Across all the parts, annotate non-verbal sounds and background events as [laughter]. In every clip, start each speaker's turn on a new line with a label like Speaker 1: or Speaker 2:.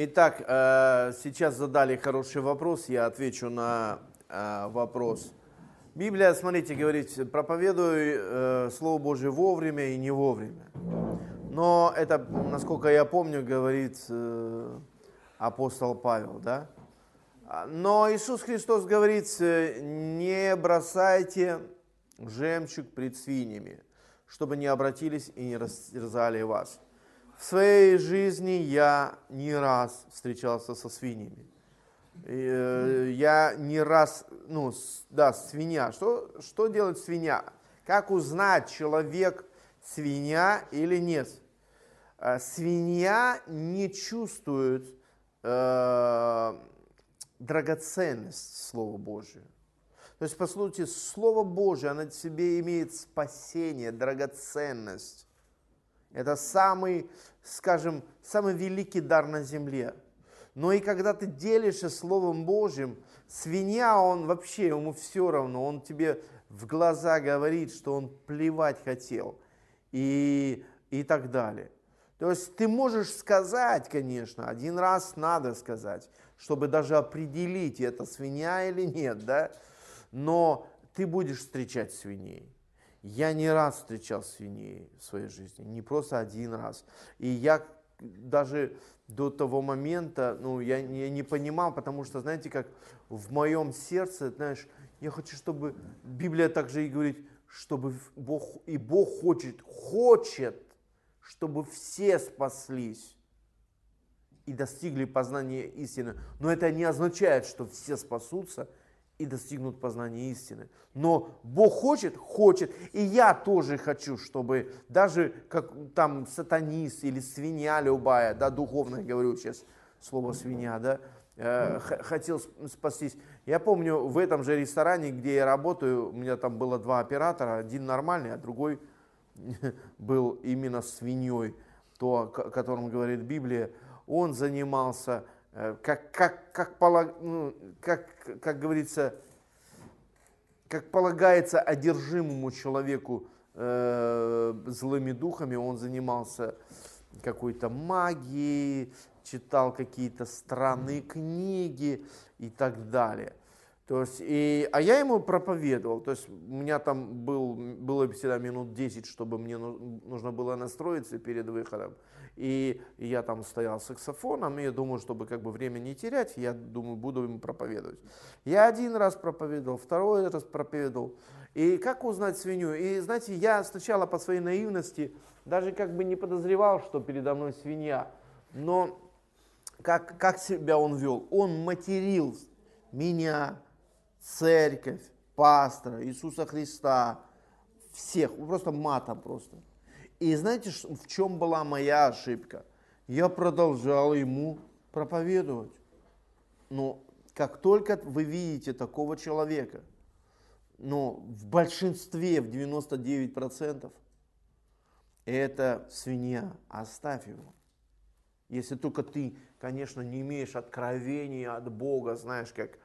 Speaker 1: Итак, э, сейчас задали хороший вопрос, я отвечу на э, вопрос. Библия, смотрите, говорит, проповедую э, Слово Божие вовремя и не вовремя. Но это, насколько я помню, говорит апостол Павел, да? А, но Иисус Христос говорит, не бросайте жемчуг пред свиньями, чтобы не обратились и не растерзали вас. В своей жизни я не раз встречался со свиньями. Э, я не раз, ну, да, свинья. Что, что делает свинья? Как узнать, человек свинья или нет? Э, свинья не чувствует э, драгоценность Слова Божия. То есть, послушайте, Слово Божие, оно в себе имеет спасение, драгоценность. Это самый, скажем, самый великий дар на земле. Но и когда ты делишься Словом Божьим, свинья, он вообще, ему все равно, он тебе в глаза говорит, что он плевать хотел и, и так далее. То есть ты можешь сказать, конечно, один раз надо сказать, чтобы даже определить, это свинья или нет, да? Но ты будешь встречать свиней. Я не раз встречал свиней в своей жизни, не просто один раз. И я даже до того момента, ну, я, я не понимал, потому что, знаете, как в моем сердце, знаешь, я хочу, чтобы Библия также и говорит, чтобы Бог, и Бог хочет, хочет, чтобы все спаслись и достигли познания истины. Но это не означает, что все спасутся – и достигнут познания истины. Но Бог хочет, хочет, и я тоже хочу, чтобы даже как там сатанист или свинья любая, да, духовно говорю сейчас слово свинья, да, э, хотел спастись. Я помню в этом же ресторане, где я работаю, у меня там было два оператора, один нормальный, а другой [laughs] был именно свиньей, то, о котором говорит Библия. Он занимался Э, как, как, как, полаг ну, как, как говорится, как полагается одержимому человеку э, злыми духами, он занимался какой-то магией, читал какие-то странные книги и так далее. То есть, и, а я ему проповедовал, то есть у меня там был, было всегда минут 10, чтобы мне ну, нужно было настроиться перед выходом. И я там стоял с саксофоном, и я думаю, чтобы как бы время не терять, я думаю, буду ему проповедовать. Я один раз проповедовал, второй раз проповедовал. И как узнать свинью? И знаете, я сначала по своей наивности даже как бы не подозревал, что передо мной свинья. Но как, как себя он вел? Он материл меня, церковь, пастора, Иисуса Христа, всех, ну, просто матом просто. И знаете, в чем была моя ошибка? Я продолжал ему проповедовать. Но как только вы видите такого человека, но в большинстве, в 99%, это свинья, оставь его. Если только ты, конечно, не имеешь откровения от Бога, знаешь, как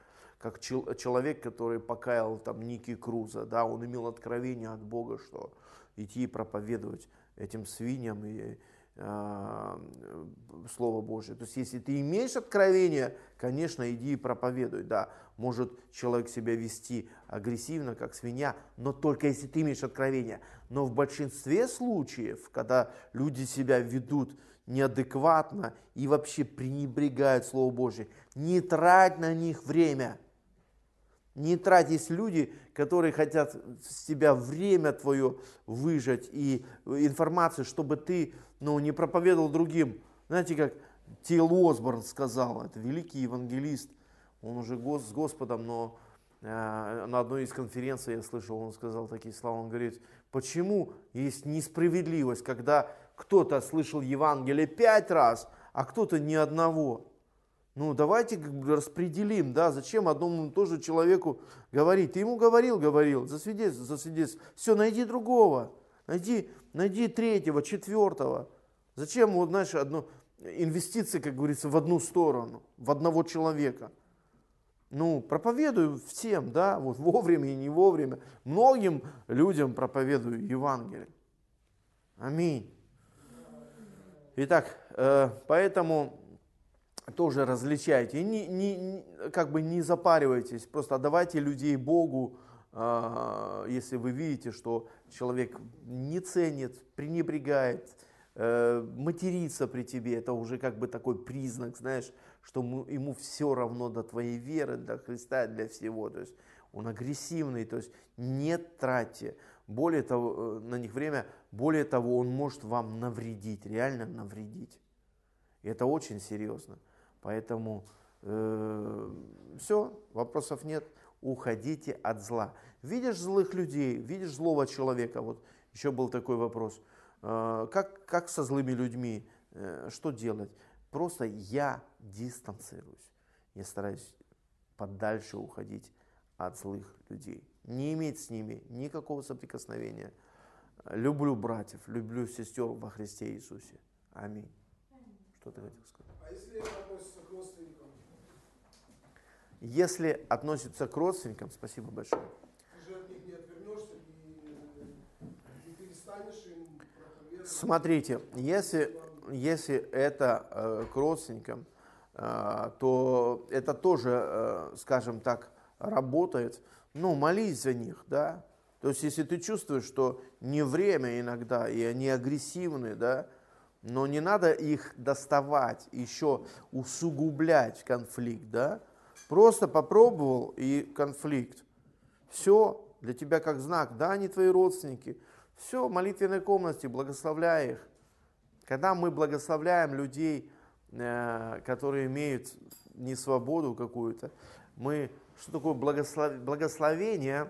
Speaker 1: как чел человек, который покаял там Ники Круза, да, он имел откровение от Бога, что идти и проповедовать этим свиньям и э, Слово Божье. То есть, если ты имеешь откровение, конечно, иди и проповедуй, да. Может человек себя вести агрессивно, как свинья, но только если ты имеешь откровение. Но в большинстве случаев, когда люди себя ведут неадекватно и вообще пренебрегают Слово Божье, не трать на них время – не тратись, люди, которые хотят с тебя время твое выжать и э, информацию, чтобы ты ну, не проповедовал другим. Знаете, как Тил Осборн сказал, это великий евангелист, он уже гос, с Господом, но э, на одной из конференций я слышал, он сказал такие слова, он говорит, почему есть несправедливость, когда кто-то слышал Евангелие пять раз, а кто-то ни одного. Ну, давайте распределим, да, зачем одному и тому же человеку говорить. Ты ему говорил, говорил, засвидетельствуй, засвидетельствуй. Все, найди другого, найди, найди третьего, четвертого. Зачем, вот, знаешь, одно, инвестиции, как говорится, в одну сторону, в одного человека. Ну, проповедую всем, да, вот вовремя и не вовремя. Многим людям проповедую Евангелие. Аминь. Итак, э, поэтому тоже различайте. не, не, как бы не запаривайтесь, просто отдавайте людей Богу, а, если вы видите, что человек не ценит, пренебрегает, э, матерится при тебе, это уже как бы такой признак, знаешь, что ему все равно до твоей веры, до Христа, для всего. То есть он агрессивный, то есть не тратьте более того, э, на них время, более того, он может вам навредить, реально навредить. И это очень серьезно. Поэтому э, все, вопросов нет, уходите от зла. Видишь злых людей, видишь злого человека, вот еще был такой вопрос, э, как, как со злыми людьми, э, что делать? Просто я дистанцируюсь, я стараюсь подальше уходить от злых людей, не иметь с ними никакого соприкосновения. Люблю братьев, люблю сестер во Христе Иисусе. Аминь. Что ты хотел сказать? А если, допустим, если относится к родственникам, спасибо большое. Смотрите, если, если это э, к родственникам, э, то это тоже, э, скажем так, работает. Ну, молись за них, да. То есть, если ты чувствуешь, что не время иногда, и они агрессивны, да, но не надо их доставать, еще усугублять конфликт, да, Просто попробовал и конфликт. Все для тебя как знак, да, они твои родственники. Все, в молитвенной комнате, благословляй их. Когда мы благословляем людей, э, которые имеют не свободу какую-то, мы, что такое благословение,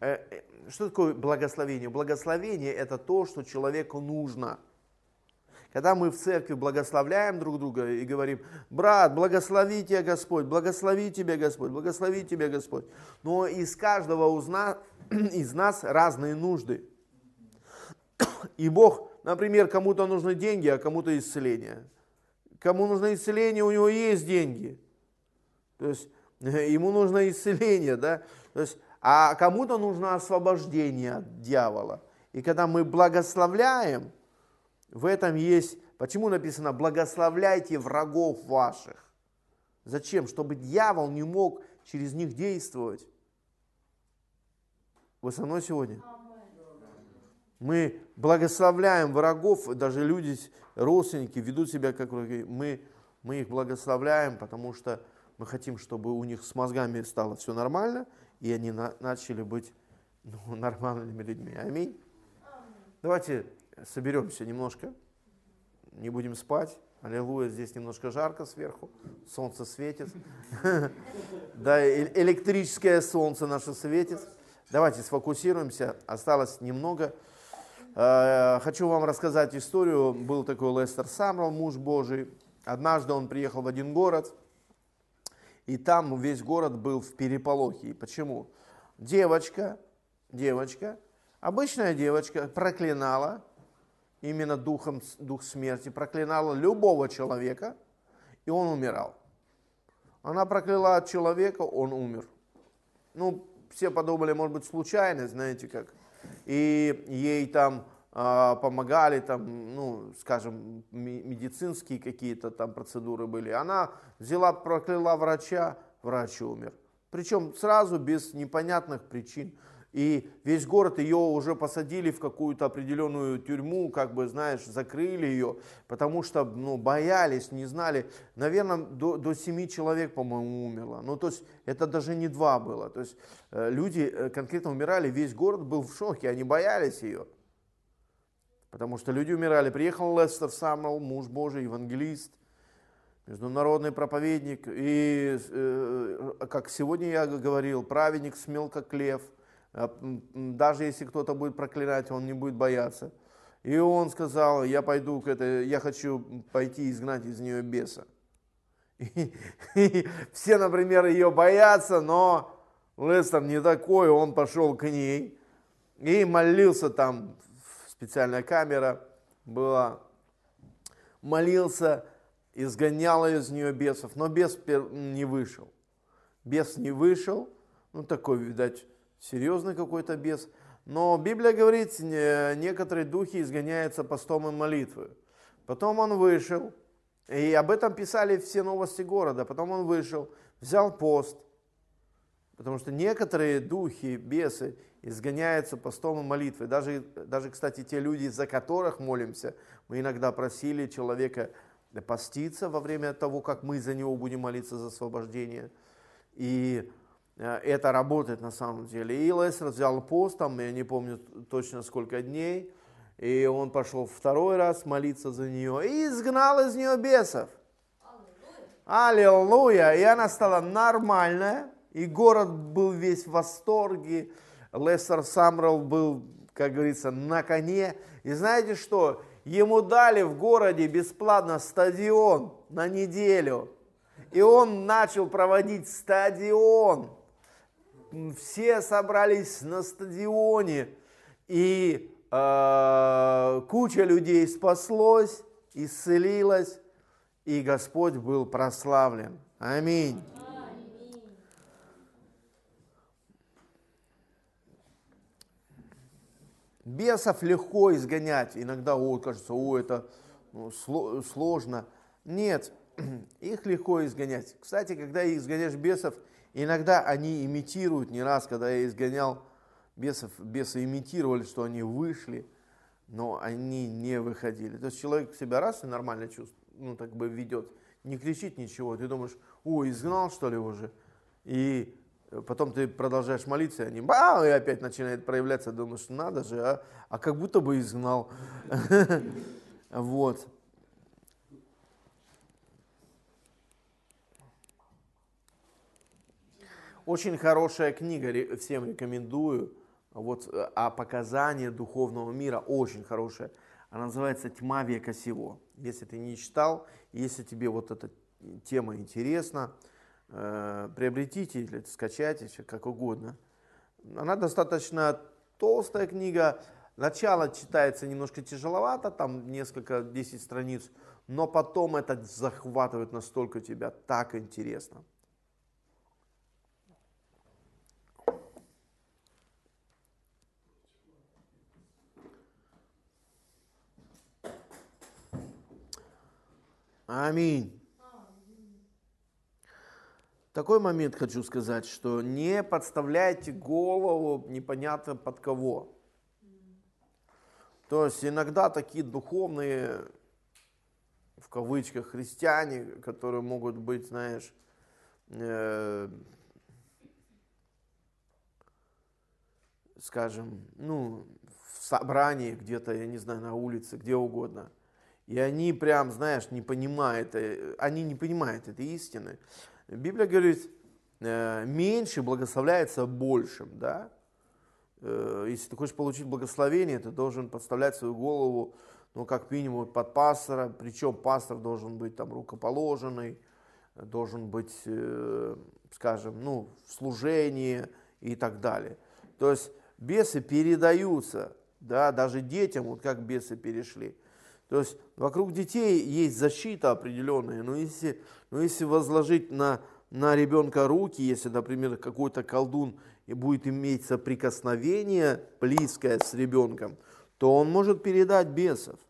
Speaker 1: э, э, что такое благословение? Благословение – это то, что человеку нужно – когда мы в церкви благословляем друг друга и говорим, брат, благослови тебя Господь, благослови тебя Господь, благослови тебя Господь. Но из каждого [clears throat] из нас разные нужды. И Бог, например, кому-то нужны деньги, а кому-то исцеление. Кому нужно исцеление, у него есть деньги. То есть [laughs] ему нужно исцеление, да? То есть, а кому-то нужно освобождение от дьявола. И когда мы благословляем, в этом есть, почему написано, благословляйте врагов ваших. Зачем? Чтобы дьявол не мог через них действовать. Вы со мной сегодня? Мы благословляем врагов, даже люди, родственники ведут себя как враги. Мы, мы их благословляем, потому что мы хотим, чтобы у них с мозгами стало все нормально, и они на, начали быть ну, [laughs] нормальными людьми. Аминь. Давайте соберемся немножко, не будем спать. Аллилуйя, здесь немножко жарко сверху, солнце светит. [laughs] Да, электрическое солнце наше светит. Давайте сфокусируемся, осталось немного. Э, хочу вам рассказать историю. Был такой Лестер Самрал, муж Божий. Однажды он приехал в один город, и там весь город был в переполохе. почему? Девочка, девочка, обычная девочка проклинала именно духом, дух смерти, проклинала любого человека, и он умирал. Она прокляла человека, он умер. Ну, все подумали, может быть, случайно, знаете как. И ей там э, помогали, там, ну, скажем, медицинские какие-то там процедуры были. Она взяла, прокляла врача, врач умер. Причем сразу без непонятных причин. И весь город ее уже посадили в какую-то определенную тюрьму, как бы, знаешь, закрыли ее, потому что, ну, боялись, не знали. Наверное, до, до 7 человек, по-моему, умерло. Ну, то есть, это даже не два было. То есть, э, люди э, конкретно умирали, весь город был в шоке, они боялись ее. Потому что люди умирали. Приехал Лестер Самрал, муж Божий, евангелист, международный проповедник. И, э, как сегодня я говорил, праведник смел, как лев – а, даже если кто-то будет проклинать, он не будет бояться. И он сказал, я пойду к этой, я хочу пойти изгнать из нее беса. И, и все, например, ее боятся, но Лестер не такой, он пошел к ней и молился там, специальная камера была, молился, изгонял из нее бесов, но бес не вышел. Бес не вышел, ну такой, видать, серьезный какой-то бес. Но Библия говорит, некоторые духи изгоняются постом и молитвой. Потом он вышел, и об этом писали все новости города. Потом он вышел, взял пост, потому что некоторые духи, бесы изгоняются постом и молитвой. Даже, даже, кстати, те люди, за которых молимся, мы иногда просили человека поститься во время того, как мы за него будем молиться за освобождение. И Э, это работает на самом деле. И Лессер взял пост, там, я не помню точно сколько дней, и он пошел второй раз молиться за нее и изгнал из нее бесов. Аллилуйя! Аллилуйя. И она стала нормальная, и город был весь в восторге. Лессер Самрал был, как говорится, на коне. И знаете что? Ему дали в городе бесплатно стадион на неделю. И он начал проводить стадион все собрались на стадионе, и э, куча людей спаслось, исцелилась, и Господь был прославлен. Аминь. Бесов легко изгонять. Иногда о, кажется, о, это ну, сложно. Нет, [clears throat] их легко изгонять. Кстати, когда изгоняешь бесов, Иногда они имитируют, не раз, когда я изгонял бесов, бесы имитировали, что они вышли, но они не выходили. То есть человек себя раз и нормально чувствует, ну так бы ведет, не кричит ничего, ты думаешь, о, изгнал что ли уже? И э, потом ты продолжаешь молиться, и они ба, и опять начинает проявляться, думаешь, надо же, а, а как будто бы изгнал. [laughs] Вот. Очень хорошая книга, всем рекомендую. Вот о э, а показании духовного мира, очень хорошая. Она называется «Тьма века сего». Если ты не читал, если тебе вот эта тема интересна, э, приобретите или скачайте, как угодно. Она достаточно толстая книга. Начало читается немножко тяжеловато, там несколько, 10 страниц, но потом это захватывает настолько тебя, так интересно. Аминь. Такой момент хочу сказать, что не подставляйте голову непонятно под кого. То есть иногда такие духовные, в кавычках, христиане, которые могут быть, знаешь, э, скажем, ну, в собрании где-то, я не знаю, на улице, где угодно – и они прям, знаешь, не понимают, э, они не понимают этой истины. Библия говорит, э, меньше благословляется большим, да? Э, если ты хочешь получить благословение, ты должен подставлять свою голову, ну, как минимум, под пастора, причем пастор должен быть там рукоположенный, должен быть, скажем, ну, в служении и так далее. То есть бесы передаются, да, даже детям, вот как бесы перешли. То есть вокруг детей есть защита определенная, но если, но если возложить на, на ребенка руки, если, например, какой-то колдун будет иметь соприкосновение близкое с ребенком, то он может передать бесов.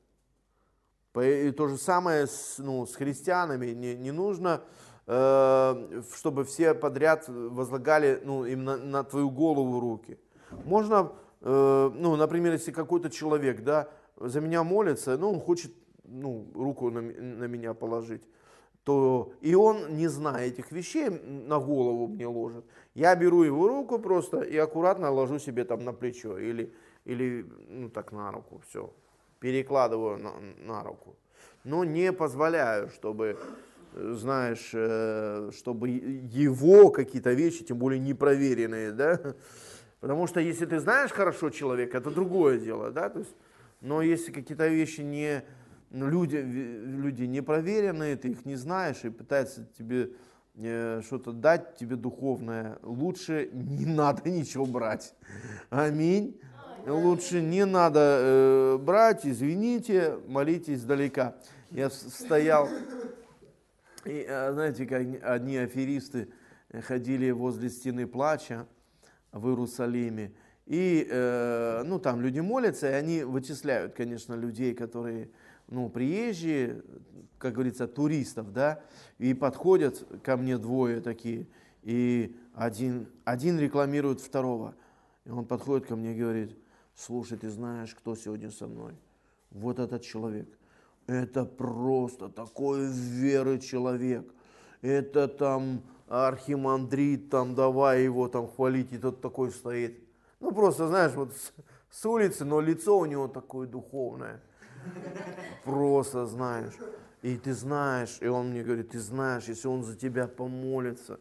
Speaker 1: И то же самое с, ну, с христианами. Не, не нужно, э, чтобы все подряд возлагали ну, им на, на твою голову руки. Можно, э, ну, например, если какой-то человек, да, за меня молится, ну он хочет ну, руку на, на меня положить, то и он, не зная этих вещей, на голову мне ложит. Я беру его руку просто и аккуратно ложу себе там на плечо или, или ну так на руку, все, перекладываю на, на руку. Но не позволяю, чтобы, э, знаешь, э, чтобы его какие-то вещи, тем более непроверенные, да, потому что если ты знаешь хорошо человека, это другое дело, да, то есть но если какие-то вещи не ну, люди, люди не проверенные, ты их не знаешь и пытается тебе э, что-то дать, тебе духовное, лучше не [laughs] надо ничего брать. Аминь. Лучше не надо э, брать, извините, молитесь далека. Я стоял, и, э, знаете, как одни аферисты ходили возле стены плача в Иерусалиме, и, э, ну, там люди молятся, и они вычисляют, конечно, людей, которые, ну, приезжие, как говорится, туристов, да, и подходят ко мне двое такие, и один, один рекламирует второго. И он подходит ко мне и говорит, слушай, ты знаешь, кто сегодня со мной? Вот этот человек. Это просто такой веры человек. Это там архимандрит, там давай его там хвалить, и тот такой стоит. Ну, просто, знаешь, вот с, с улицы, но лицо у него такое духовное. Просто, знаешь. И ты знаешь, и он мне говорит, ты знаешь, если он за тебя помолится,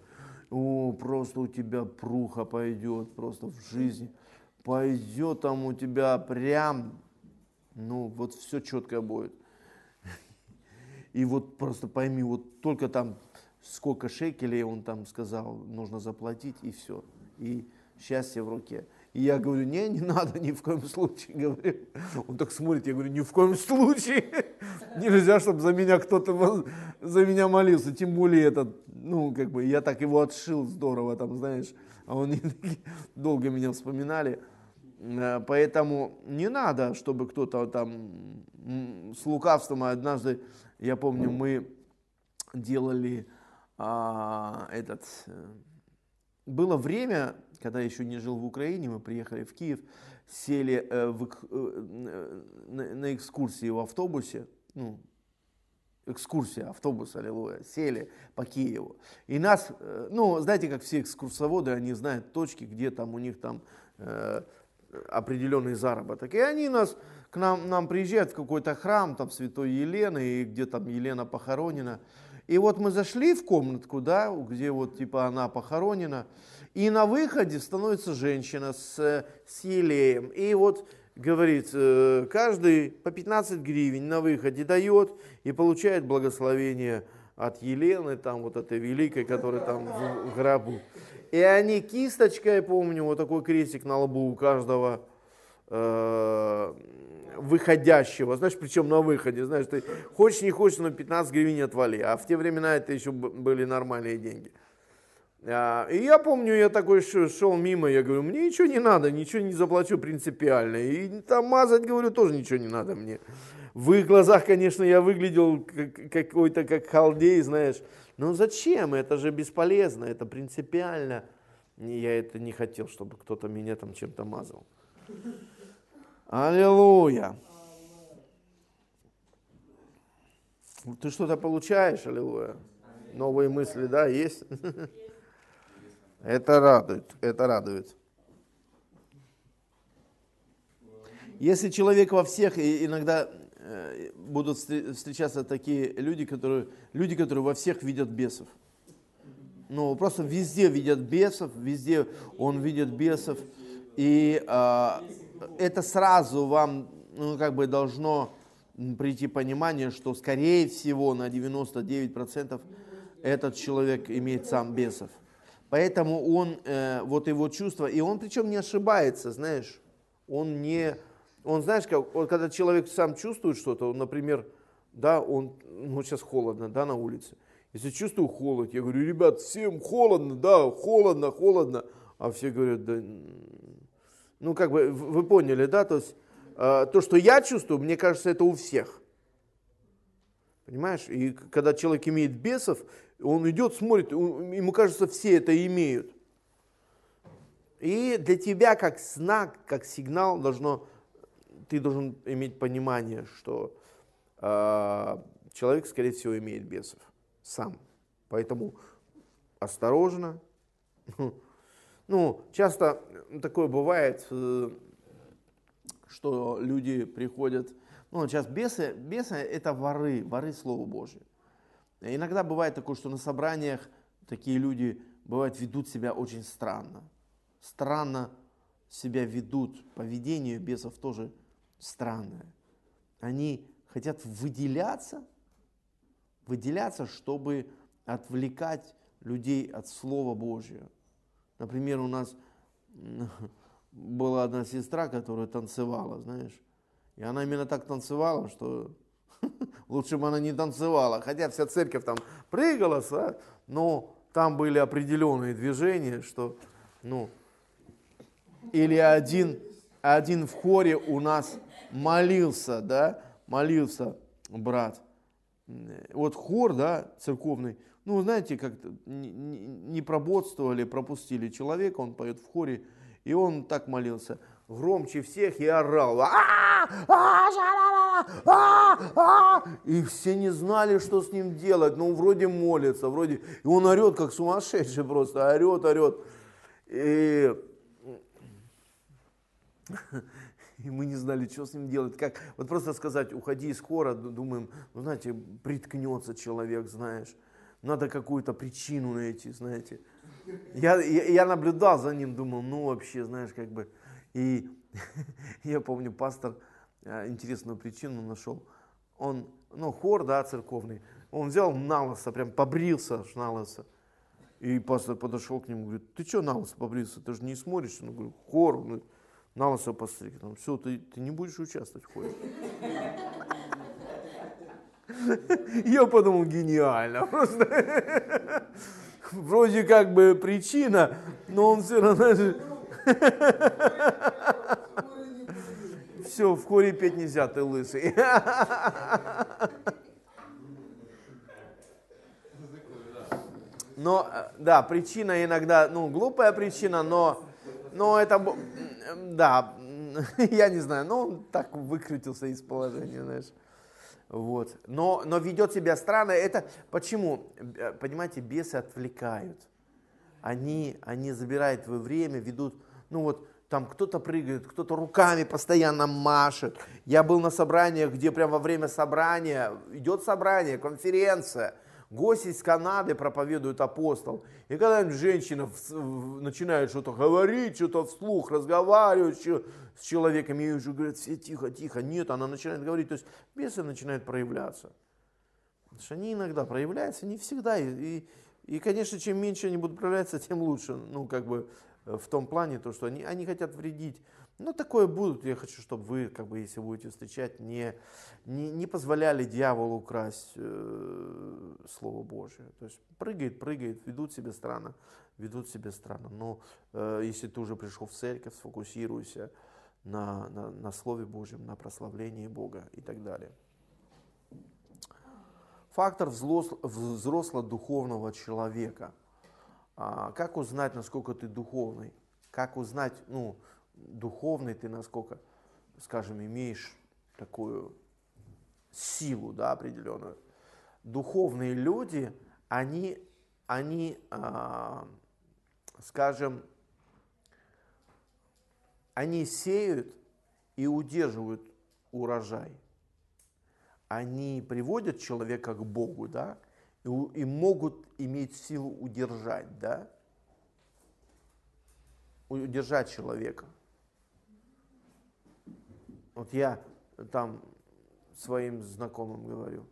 Speaker 1: о, просто у тебя пруха пойдет, просто в жизни пойдет там у тебя прям, ну, вот все четко будет. И вот просто пойми, вот только там сколько шекелей он там сказал, нужно заплатить, и все. И счастье в руке. И я говорю, не, не надо, ни в коем случае, говорю. Он так смотрит, я говорю, ни в коем случае. [laughs] Нельзя, чтобы за меня кто-то за меня молился. Тем более этот, ну, как бы, я так его отшил здорово, там, знаешь. А он [laughs] долго меня вспоминали. Э, поэтому не надо, чтобы кто-то там с лукавством. А однажды, я помню, мы делали а, этот... Э, было время, когда еще не жил в Украине, мы приехали в Киев, сели э, в, э, на, на экскурсии в автобусе, ну, экскурсия, автобус, аллилуйя, сели по Киеву. И нас, э, ну, знаете, как все экскурсоводы, они знают точки, где там у них там определенный заработок. И они нас, к нам, нам приезжают в какой-то храм, там, Святой Елены, и где там Елена похоронена. И вот мы зашли в комнатку, да, где вот, типа, она похоронена, и на выходе становится женщина с, э, с елеем. И вот говорит, э, каждый по 15 гривен на выходе дает и получает благословение от Елены, там вот этой великой, которая там в, гробу. И они кисточкой, я помню, вот такой крестик на лбу у каждого э, выходящего, знаешь, причем на выходе, знаешь, ты хочешь не хочешь, но 15 гривен отвали, а в те времена это еще были нормальные деньги. А, и я помню, я такой шел мимо, я говорю, мне ничего не надо, ничего не заплачу принципиально. И там мазать, говорю, тоже ничего не надо мне. В их глазах, конечно, я выглядел какой-то как халдей, знаешь. Но зачем? Это же бесполезно, это принципиально. Я это не хотел, чтобы кто-то меня там чем-то мазал. Аллилуйя. Ты что-то получаешь, аллилуйя. Новые мысли, да, есть? [laughs] Это радует, это радует. Если человек во всех, и иногда э, будут встречаться такие люди, которые, люди, которые во всех видят бесов. Ну, просто везде видят бесов, везде он видит бесов. И а, это сразу вам, ну, как бы должно прийти понимание, что, скорее всего, на 99% этот человек имеет сам бесов. Поэтому он, э, вот его чувство, и он причем не ошибается, знаешь, он не, он знаешь, как, вот, когда человек сам чувствует что-то, он, например, да, он, ну сейчас холодно, да, на улице, если чувствую холод, я говорю, ребят, всем холодно, да, холодно, холодно, а все говорят, да, ну как бы, вы поняли, да, то есть э, то, что я чувствую, мне кажется, это у всех. Понимаешь? И когда человек имеет бесов, он идет, смотрит, ему кажется, все это имеют. И для тебя как знак, как сигнал должно, ты должен иметь понимание, что э, человек, скорее всего, имеет бесов сам. Поэтому осторожно. [laughs] Ну, часто такое бывает, э, что люди приходят, ну, сейчас бесы, бесы это воры, воры Слова Божьего. Иногда бывает такое, что на собраниях такие люди, бывают, ведут себя очень странно. Странно себя ведут, поведение бесов тоже странное. Они хотят выделяться, выделяться, чтобы отвлекать людей от Слова Божьего. Например, у нас [laughs] была одна сестра, которая танцевала, знаешь, и она именно так танцевала, что лучше бы она не танцевала. Хотя вся церковь там прыгала, а? но там были определенные движения, что, ну, или один, один в хоре у нас молился, да, молился брат. Вот хор, да, церковный, ну, знаете, как не проботствовали, пропустили человека, он поет в хоре, и он так молился, громче всех и орал. А -а -а! А, а, а, и все не знали, что с ним делать. Ну, вроде молится, вроде, и он орет, как сумасшедший просто, орет, орет. И, [laughs] и мы не знали, что с ним делать. Как, вот просто сказать, уходи из хора, думаем, ну, знаете, приткнется человек, знаешь. Надо какую-то причину найти, знаете. Я, я, я наблюдал за ним, думал, ну, вообще, знаешь, как бы. И [laughs] я помню, пастор Э, интересную причину нашел. Он, ну, хор, да, церковный, он взял налоса, прям побрился аж налоса. И пастор подошел к нему, говорит, ты что налоса побрился, ты же не смотришь? Он говорит, хор, ну говорит, налоса постриг. Там, все, ты, ты не будешь участвовать в хоре. Я подумал, гениально просто. Вроде как бы причина, но он все равно... [laughs] Все, в хоре петь нельзя, ты лысый. Но, э, да, причина иногда, ну, глупая причина, но, но это, да, [laughs] я не знаю, ну он так выкрутился из положения, знаешь. Вот. Но, но ведет себя странно. Это почему? Э, понимаете, бесы отвлекают. Они, они забирают твое время, ведут, ну вот, там кто-то прыгает, кто-то руками постоянно машет. Я был на собраниях, где прямо во время собрания, идет собрание, конференция, гости из Канады проповедуют апостол. И когда женщина начинает что-то говорить, что-то вслух разговаривать с человеком, ей уже говорят, все тихо, тихо. Нет, она начинает говорить, то есть бесы начинают проявляться. Потому что они иногда проявляются, не всегда. И, и, и конечно, чем меньше они будут проявляться, тем лучше. Ну, как бы, Э, в том плане, то, что они, они хотят вредить. Но такое будут. Я хочу, чтобы вы, как бы, если будете встречать, не, не, не позволяли дьяволу украсть э, Слово Божье То есть прыгает, прыгает, ведут себя странно, ведут себя странно. Но э, если ты уже пришел в церковь, сфокусируйся на, на, на Слове Божьем, на прославлении Бога и так далее. Фактор взросло, взросло духовного человека – а, как узнать, насколько ты духовный? Как узнать, ну, духовный ты насколько, скажем, имеешь такую силу, да, определенную? Духовные люди, они, они, а, скажем, они сеют и удерживают урожай. Они приводят человека к Богу, да, и, и могут иметь силу удержать, да? Удержать человека. Вот я там своим знакомым говорю.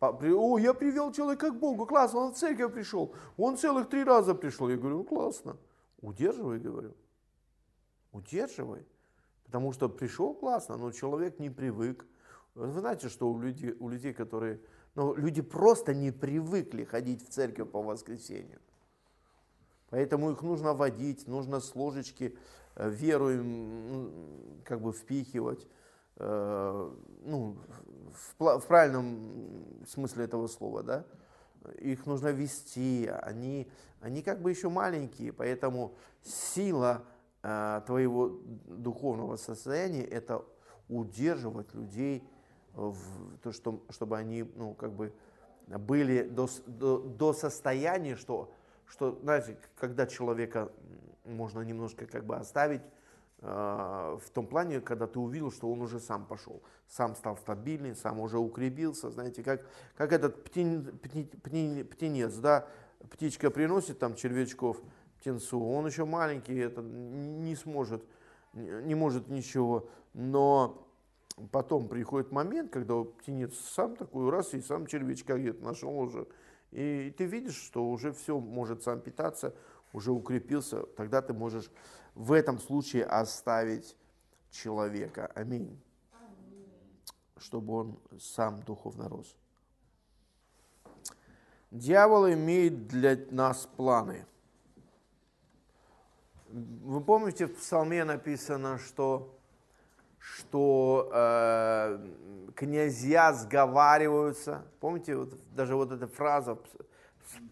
Speaker 1: О, я привел человека к Богу, классно, он в церковь пришел. Он целых три раза пришел. Я говорю, «Ну, классно. Удерживай, говорю. Удерживай. Потому что пришел классно, но человек не привык. Вы знаете, что у людей, у людей которые но люди просто не привыкли ходить в церковь по воскресенью. Поэтому их нужно водить, нужно с ложечки э, веру им как бы впихивать. Э, ну, в, в правильном смысле этого слова, да? Их нужно вести, они, они как бы еще маленькие, поэтому сила э, твоего духовного состояния – это удерживать людей в то, что, чтобы они, ну, как бы были до, до, до состояния, что, что, знаете, когда человека можно немножко как бы оставить, э, в том плане, когда ты увидел, что он уже сам пошел, сам стал стабильный, сам уже укрепился, знаете, как, как этот птен, птен, птенец, да, птичка приносит там червячков птенцу, он еще маленький, это не сможет, не может ничего, но потом приходит момент, когда птенец сам такой раз и сам червячка где-то нашел уже. И ты видишь, что уже все может сам питаться, уже укрепился. Тогда ты можешь в этом случае оставить человека. Аминь. Чтобы он сам духовно рос. Дьявол имеет для нас планы. Вы помните, в псалме написано, что что э, князья сговариваются. Помните, вот, даже вот эта фраза,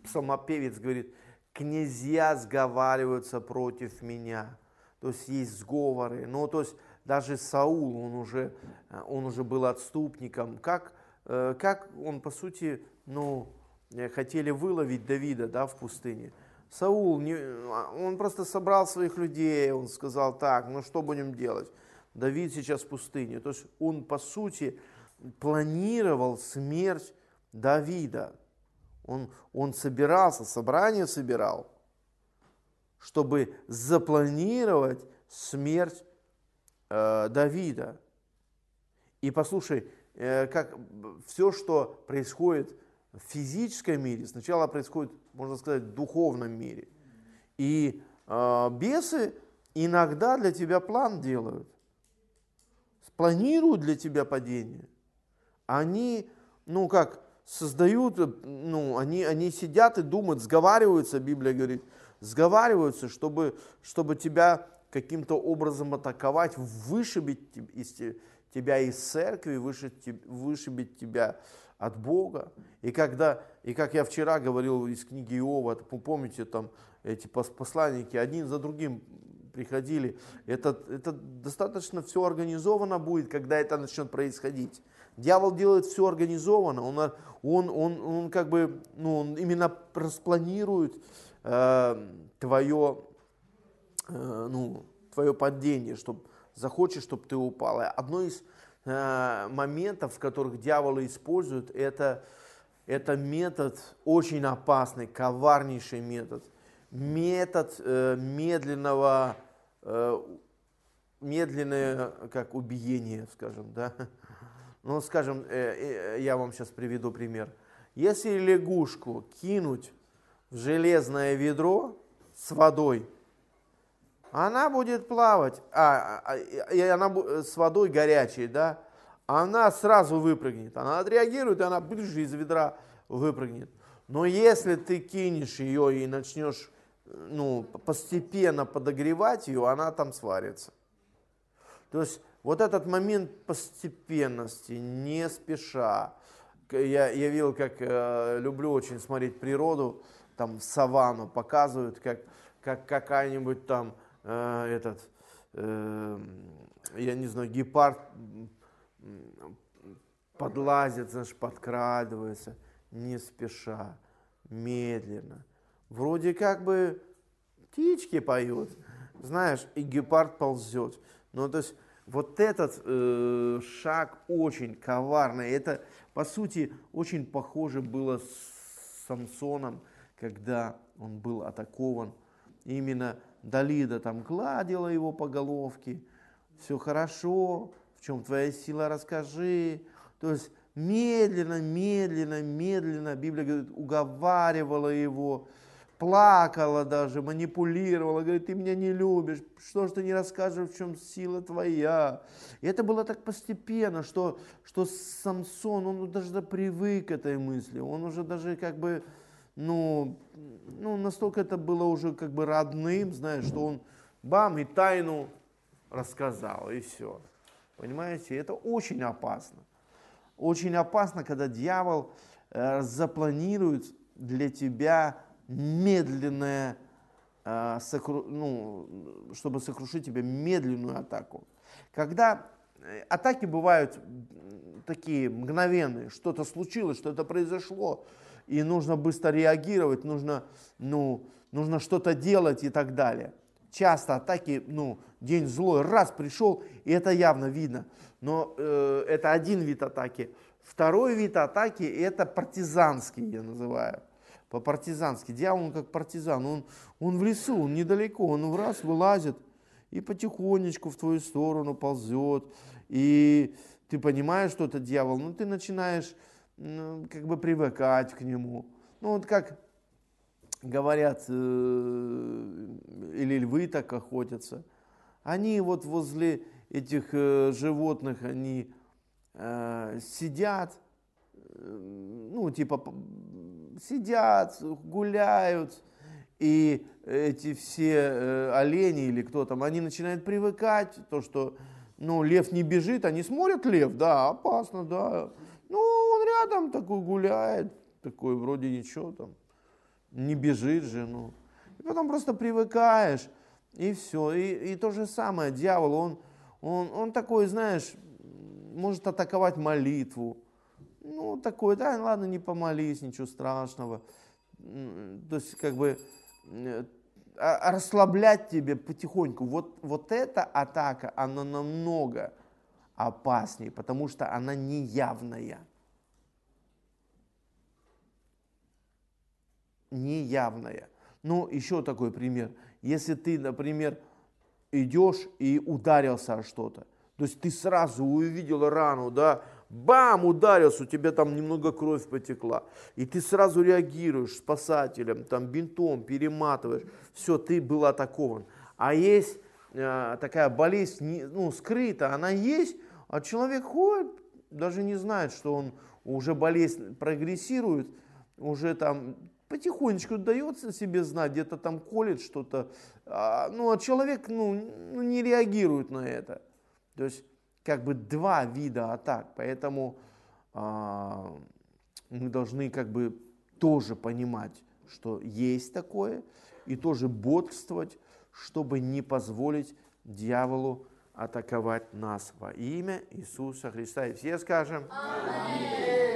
Speaker 1: Самопевец говорит, князья сговариваются против меня. То есть есть сговоры. Ну, то есть даже Саул, он уже, э, он уже был отступником. Как, э, как он, по сути, ну, э, хотели выловить Давида да, в пустыне. Саул, не, э, он просто собрал своих людей, он сказал так, ну что будем делать? Давид сейчас в пустыне. То есть он, по сути, планировал смерть Давида. Он, он собирался, собрание собирал, чтобы запланировать смерть э, Давида. И послушай, э, как все, что происходит в физическом мире, сначала происходит, можно сказать, в духовном мире. И э, бесы иногда для тебя план делают планируют для тебя падение. Они, ну как, создают, ну, они, они сидят и думают, сговариваются, Библия говорит, сговариваются, чтобы, чтобы тебя каким-то образом атаковать, вышибить из тебя из церкви, вышибить, тебя от Бога. И когда, и как я вчера говорил из книги Иова, помните, там эти посланники один за другим приходили. Это, это достаточно все организовано будет, когда это начнет происходить. Дьявол делает все организованно, он, он, он, он как бы, ну, он именно распланирует э, эм, твое, э, ну, твое падение, чтобы захочешь, чтобы ты упала. Одно из э, моментов, в которых дьяволы используют, это, это метод очень опасный, коварнейший метод – метод э, медленного, э, медленное, как убиение, скажем, да. [laughs] Ну, скажем, э, я вам сейчас приведу пример. Если лягушку кинуть в железное ведро с водой, она будет плавать, а, а и она с водой горячей, да, она сразу выпрыгнет. Она отреагирует, и она из ведра выпрыгнет. Но если ты кинешь ее и начнешь ну, постепенно подогревать ее, она там сварится. То есть вот этот момент постепенности, не спеша. Я, я видел, как э, люблю очень смотреть природу, там саванну показывают, как, как какая-нибудь там э, этот, э, я не знаю, гепард подлазит, знаешь, подкрадывается, не спеша, медленно Вроде как бы птички поют, знаешь, и гепард ползет. Но ну, то есть вот этот э, шаг очень коварный. Это, по сути, очень похоже было с Самсоном, когда он был атакован. Именно Далида там гладила его по головке. Все хорошо, в чем твоя сила, расскажи. То есть медленно, медленно, медленно Библия говорит, уговаривала его плакала даже, манипулировала, говорит, ты меня не любишь, что ж ты не расскажешь, в чем сила твоя. И это было так постепенно, что, что Самсон, он даже привык к этой мысли, он уже даже как бы, ну, ну, настолько это было уже как бы родным, знаешь, что он бам, и тайну рассказал, и все. Понимаете, это очень опасно. Очень опасно, когда дьявол э, запланирует для тебя медленное, а, ну, чтобы сокрушить тебе медленную атаку. Когда э, атаки бывают такие мгновенные, что-то случилось, что-то произошло, и нужно быстро реагировать, нужно, ну, нужно что-то делать и так далее. Часто атаки, ну, день злой, раз пришел, и это явно видно. Но э, это один вид атаки. Второй вид атаки – это партизанский, я называю по-партизански. Дьявол, он как партизан, он, он в лесу, он недалеко, он в раз вылазит и потихонечку в твою сторону ползет. И ты понимаешь, что это дьявол, но ну, ты начинаешь ну, как бы привыкать к нему. Ну вот как говорят, э или львы так охотятся, они вот возле этих э животных, они э, сидят, э, ну типа сидят, гуляют, и эти все э, олени или кто там, они начинают привыкать, то, что ну, лев не бежит, они смотрят лев, да, опасно, да. Ну, он рядом такой гуляет, такой вроде ничего там, не бежит же, ну. И потом просто привыкаешь, и все. И, и то же самое, дьявол, он, он, он такой, знаешь, может атаковать молитву, ну, такой, да, ладно, не помолись, ничего страшного. То есть, как бы, э, а, а расслаблять тебе потихоньку. Вот, вот эта атака, она намного опаснее, потому что она неявная. Неявная. Ну, еще такой пример. Если ты, например, идешь и ударился о что-то, то есть ты сразу увидел рану, да, бам, ударился, у тебя там немного кровь потекла. И ты сразу реагируешь спасателем, там бинтом перематываешь. Все, ты был атакован. А есть э, такая болезнь, не, ну, скрыта, она есть, а человек ходит, даже не знает, что он уже болезнь прогрессирует, уже там потихонечку дается себе знать, где-то там колет что-то, а, ну, а человек, ну, ну, не реагирует на это. То есть как бы два вида атак, поэтому э, мы должны как бы тоже понимать, что есть такое, и тоже бодрствовать, чтобы не позволить дьяволу атаковать нас во имя Иисуса Христа. И все скажем. Аминь.